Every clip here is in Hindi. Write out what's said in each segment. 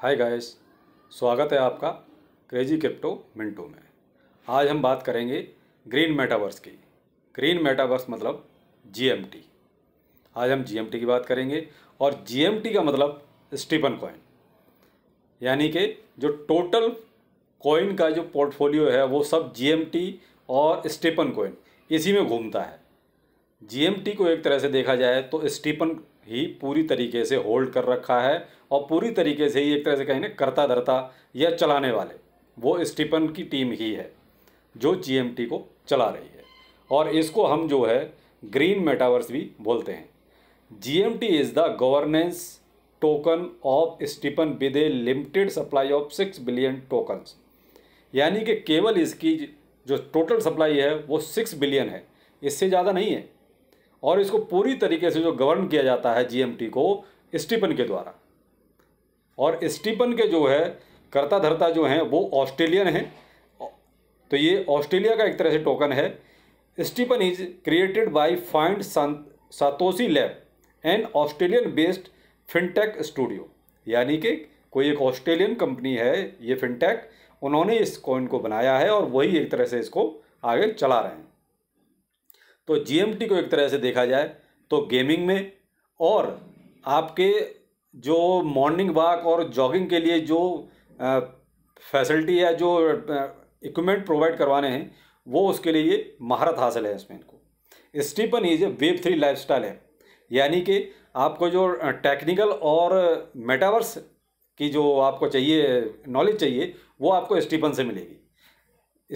हाय गाइस स्वागत है आपका क्रेजी क्रिप्टो मिंटो में आज हम बात करेंगे ग्रीन मेटावर्स की ग्रीन मेटावर्स मतलब जीएमटी आज हम जीएमटी की बात करेंगे और जीएमटी का मतलब स्टीफन कॉइन यानी कि जो टोटल कॉइन का जो पोर्टफोलियो है वो सब जीएमटी और स्टीफन कॉइन इसी में घूमता है जीएमटी को एक तरह से देखा जाए तो स्टीफन ही पूरी तरीके से होल्ड कर रखा है और पूरी तरीके से ही एक तरह से कहीं ना करता धरता या चलाने वाले वो स्टीफन की टीम ही है जो जी को चला रही है और इसको हम जो है ग्रीन मेटावर्स भी बोलते हैं G M T is the governance token of STEPN with a limited supply of six billion tokens यानी कि केवल इसकी जो टोटल सप्लाई है वो सिक्स बिलियन है इससे ज़्यादा नहीं है और इसको पूरी तरीके से जो गवर्न किया जाता है जीएमटी को स्टीपन के द्वारा और स्टीपन के जो है कर्ता धर्ता जो हैं वो ऑस्ट्रेलियन हैं तो ये ऑस्ट्रेलिया का एक तरह से टोकन है STEPN is created by Find Satoshi Lab and Australian based fintech studio यानी कि कोई एक ऑस्ट्रेलियन कंपनी है ये फिनटेक उन्होंने इस कॉइन को बनाया है और वही एक तरह से इसको आगे चला रहे हैं तो जी को एक तरह से देखा जाए तो गेमिंग में और आपके जो मॉर्निंग वॉक और जॉगिंग के लिए जो फैसिलिटी या जो इक्विपमेंट प्रोवाइड करवाने हैं वो उसके लिए ये महारत हासिल है इसमें इनको STEPN is a web three life है यानी कि आपको जो टेक्निकल और मेटावर्स की जो आपको चाहिए नॉलेज चाहिए वो आपको स्टीपन से मिलेगी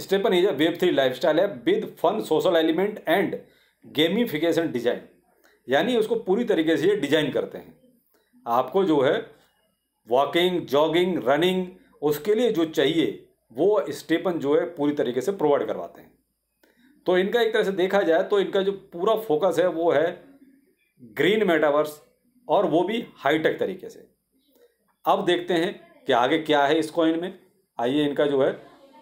STEPN is a web three life style है with fun social element and gamification design यानी उसको पूरी तरीके से ये डिजाइन करते हैं आपको जो है वॉकिंग जॉगिंग रनिंग उसके लिए जो चाहिए वो स्टेपन जो है पूरी तरीके से प्रोवाइड करवाते हैं तो इनका एक तरह से देखा जाए तो इनका जो पूरा फोकस है वो है ग्रीन मेटावर्स और वो भी हाईटेक तरीके से अब देखते हैं कि आगे क्या है इस कॉइन में आइए इनका जो है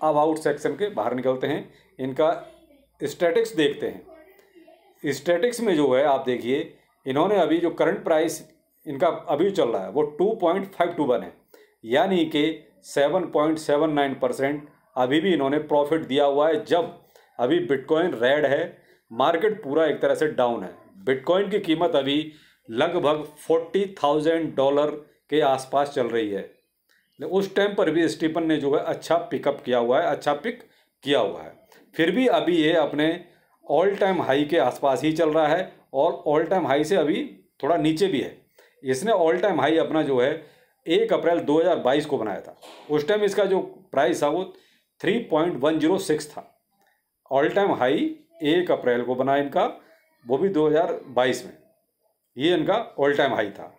अब आउट सेक्शन के बाहर निकलते हैं इनका स्टैटिक्स देखते हैं स्टैटिक्स में जो है आप देखिए इन्होंने अभी जो करंट प्राइस इनका अभी चल रहा है वो two point five two one है यानी कि seven point seven nine percent अभी भी इन्होंने प्रॉफिट दिया हुआ है जब अभी बिटकॉइन रेड है मार्केट पूरा एक तरह से डाउन है बिटकॉइन की कीमत अभी लगभग फोर्टी थाउजेंड डॉलर के आसपास चल रही है उस टाइम पर भी स्टीपन ने जो है अच्छा पिकअप किया हुआ है अच्छा पिक किया हुआ है फिर भी अभी ये अपने ऑल टाइम हाई के आसपास ही चल रहा है और ऑल टाइम हाई से अभी थोड़ा नीचे भी है इसने ऑल टाइम हाई अपना जो है एक अप्रैल 2022 को बनाया था उस टाइम इसका जो प्राइस था वो 3.106 था ऑल टाइम हाई एक अप्रैल को बना इनका वो भी 2022 में ये इनका ऑल टाइम हाई था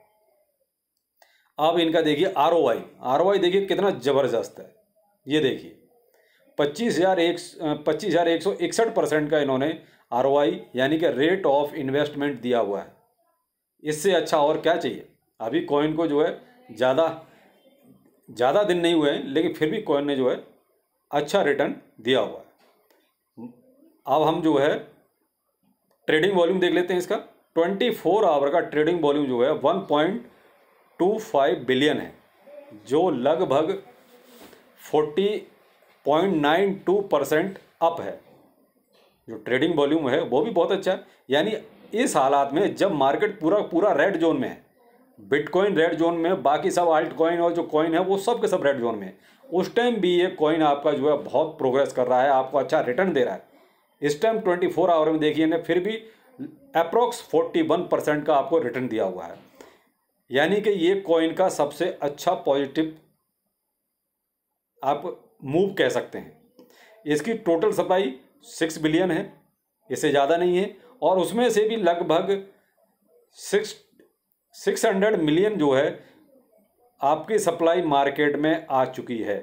अब इनका देखिए R O I R O आई देखिए कितना ज़बरदस्त है ये देखिए पच्चीस हज़ार एक पच्चीस हज़ार एक सौ इकसठ परसेंट का इन्होंने आर ओ आई यानी कि रेट ऑफ इन्वेस्टमेंट दिया हुआ है इससे अच्छा और क्या चाहिए अभी कॉइन को जो है ज़्यादा ज़्यादा दिन नहीं हुए हैं लेकिन फिर भी कॉइन ने जो है अच्छा रिटर्न दिया हुआ है अब हम जो है ट्रेडिंग वॉल्यूम देख लेते हैं इसका ट्वेंटी फोर आवर का ट्रेडिंग वॉल्यूम जो है one point two five billion है जो लगभग forty point nine two percent up है जो ट्रेडिंग वॉल्यूम है वो भी बहुत अच्छा है यानी इस हालात में जब मार्केट पूरा पूरा रेड जोन में है बिटकॉइन रेड जोन में बाकी सब आल्ट कॉइन और जो कॉइन है वो सब के सब रेड जोन में है उस टाइम भी ये कॉइन आपका जो है बहुत प्रोग्रेस कर रहा है आपको अच्छा रिटर्न दे रहा है इस टाइम ट्वेंटी फोर आवर में देखिए ने फिर भी अप्रोक्स फोर्टी वन परसेंट का आपको रिटर्न दिया हुआ है यानी कि ये कॉइन का सबसे अच्छा पॉजिटिव आप मूव कह सकते हैं इसकी टोटल सप्लाई सिक्स बिलियन है इससे ज़्यादा नहीं है और उसमें से भी लगभग सिक्स सिक्स हंड्रेड मिलियन जो है आपकी सप्लाई मार्केट में आ चुकी है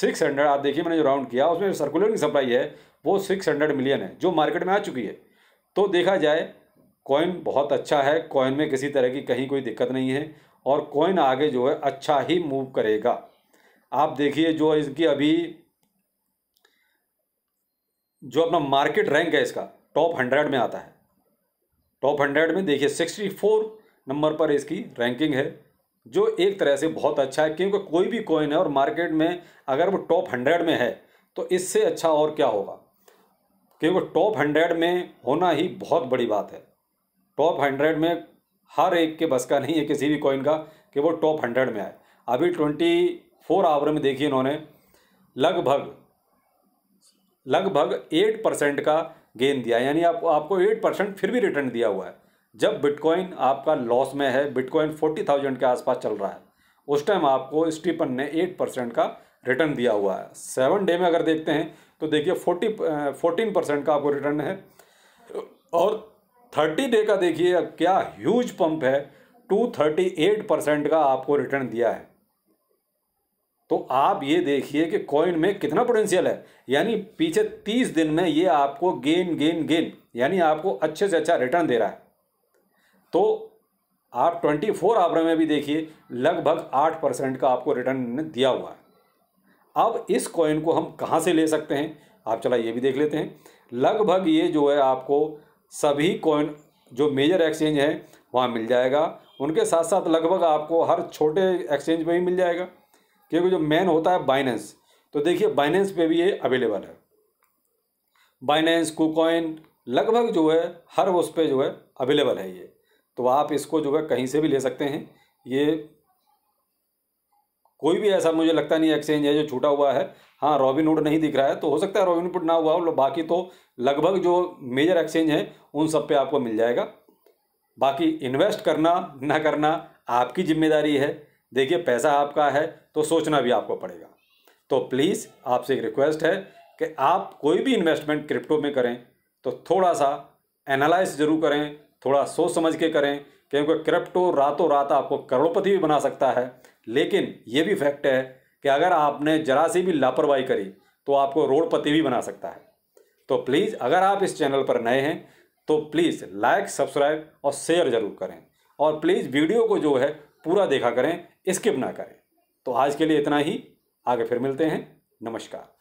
सिक्स हंड्रेड आप देखिए मैंने जो राउंड किया उसमें सर्कुलर की सप्लाई है वो सिक्स हंड्रेड मिलियन है जो मार्केट में आ चुकी है तो देखा जाए कॉइन बहुत अच्छा है कॉइन में किसी तरह की कहीं कोई दिक्कत नहीं है और कॉइन आगे जो है अच्छा ही मूव करेगा आप देखिए जो इसकी अभी जो अपना मार्केट रैंक है इसका टॉप हंड्रेड में आता है टॉप हंड्रेड में देखिए सिक्सटी फोर नंबर पर इसकी रैंकिंग है जो एक तरह से बहुत अच्छा है क्योंकि कोई भी कॉइन है और मार्केट में अगर वो टॉप हंड्रेड में है तो इससे अच्छा और क्या होगा क्योंकि टॉप हंड्रेड में होना ही बहुत बड़ी बात है टॉप हंड्रेड में हर एक के बस का नहीं है किसी भी कॉइन का कि वो टॉप हंड्रेड में आए अभी ट्वेंटी फोर आवर में देखिए इन्होंने लगभग लगभग एट परसेंट का गेन दिया यानी आप, आपको एट परसेंट फिर भी रिटर्न दिया हुआ है जब बिटकॉइन आपका लॉस में है बिटकॉइन फोर्टी थाउजेंड के आसपास चल रहा है उस टाइम आपको स्टीपन ने एट परसेंट का रिटर्न दिया हुआ है सेवन डे में अगर देखते हैं तो देखिए फोर्टी फोर्टीन परसेंट का आपको रिटर्न है और थर्टी डे का देखिए क्या ह्यूज पंप है टू थर्टी एट परसेंट का आपको रिटर्न दिया है तो आप ये देखिए कि कॉइन में कितना पोटेंशियल है यानी पीछे तीस दिन में ये आपको गेन गेन गेन यानी आपको अच्छे से अच्छा रिटर्न दे रहा है तो आप ट्वेंटी फोर आवर में भी देखिए लगभग आठ परसेंट का आपको रिटर्न दिया हुआ है अब इस कॉइन को हम कहाँ से ले सकते हैं आप चला ये भी देख लेते हैं लगभग ये जो है आपको सभी कॉइन जो मेजर एक्सचेंज हैं वहाँ मिल जाएगा उनके साथ साथ लगभग आपको हर छोटे एक्सचेंज में ही मिल जाएगा क्योंकि जो मेन होता है बाइनेंस तो देखिए बाइनेंस पे भी ये अवेलेबल है बाइनेंस कुकॉइन लगभग जो है हर उस पर जो है अवेलेबल है ये तो आप इसको जो है कहीं से भी ले सकते हैं ये कोई भी ऐसा मुझे लगता नहीं एक्सचेंज है जो छूटा हुआ है हाँ रॉबिन हुड नहीं दिख रहा है तो हो सकता है रॉबिन हुड ना हुआ हो बाकी तो लगभग जो मेजर एक्सचेंज हैं उन सब पे आपको मिल जाएगा बाकी इन्वेस्ट करना ना करना आपकी जिम्मेदारी है देखिए पैसा आपका है तो सोचना भी आपको पड़ेगा तो प्लीज़ आपसे एक रिक्वेस्ट है कि आप कोई भी इन्वेस्टमेंट क्रिप्टो में करें तो थोड़ा सा एनालाइज जरूर करें थोड़ा सोच समझ के करें क्योंकि क्रिप्टो रातों रात आपको करोड़पति भी बना सकता है लेकिन ये भी फैक्ट है कि अगर आपने ज़रा सी भी लापरवाही करी तो आपको रोडपति भी बना सकता है तो प्लीज़ अगर आप इस चैनल पर नए हैं तो प्लीज़ लाइक सब्सक्राइब और शेयर ज़रूर करें और प्लीज़ वीडियो को जो है पूरा देखा करें स्किप ना करें तो आज के लिए इतना ही आगे फिर मिलते हैं नमस्कार